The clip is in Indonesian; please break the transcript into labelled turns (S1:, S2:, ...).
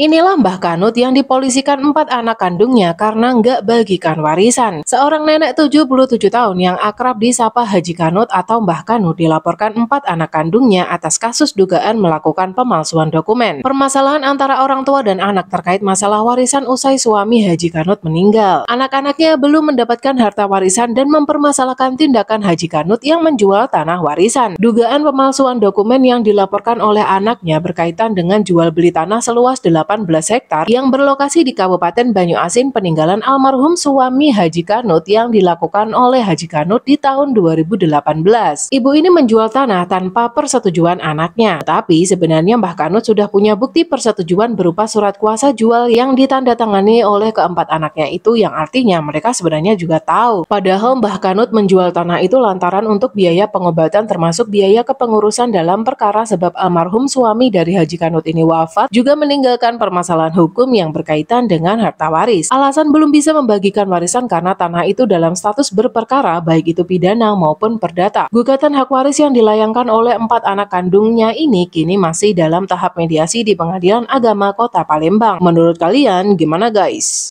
S1: Inilah Mbah Kanut yang dipolisikan empat anak kandungnya karena nggak bagikan warisan. Seorang nenek 77 tahun yang akrab disapa Haji Kanut atau Mbah Kanut dilaporkan empat anak kandungnya atas kasus dugaan melakukan pemalsuan dokumen. Permasalahan antara orang tua dan anak terkait masalah warisan usai suami Haji Kanut meninggal. Anak-anaknya belum mendapatkan harta warisan dan mempermasalahkan tindakan Haji Kanut yang menjual tanah warisan. Dugaan pemalsuan dokumen yang dilaporkan oleh anaknya berkaitan dengan jual beli tanah seluas 8 18 hektar yang berlokasi di Kabupaten Banyu Asin peninggalan almarhum suami Haji Kanut yang dilakukan oleh Haji Kanut di tahun 2018. Ibu ini menjual tanah tanpa persetujuan anaknya. Tapi sebenarnya Mbah Kanut sudah punya bukti persetujuan berupa surat kuasa jual yang ditandatangani oleh keempat anaknya itu yang artinya mereka sebenarnya juga tahu. Padahal Mbah Kanut menjual tanah itu lantaran untuk biaya pengobatan termasuk biaya kepengurusan dalam perkara sebab almarhum suami dari Haji Kanut ini wafat juga meninggalkan permasalahan hukum yang berkaitan dengan harta waris. Alasan belum bisa membagikan warisan karena tanah itu dalam status berperkara baik itu pidana maupun perdata. Gugatan hak waris yang dilayangkan oleh empat anak kandungnya ini kini masih dalam tahap mediasi di Pengadilan Agama Kota Palembang. Menurut kalian gimana guys?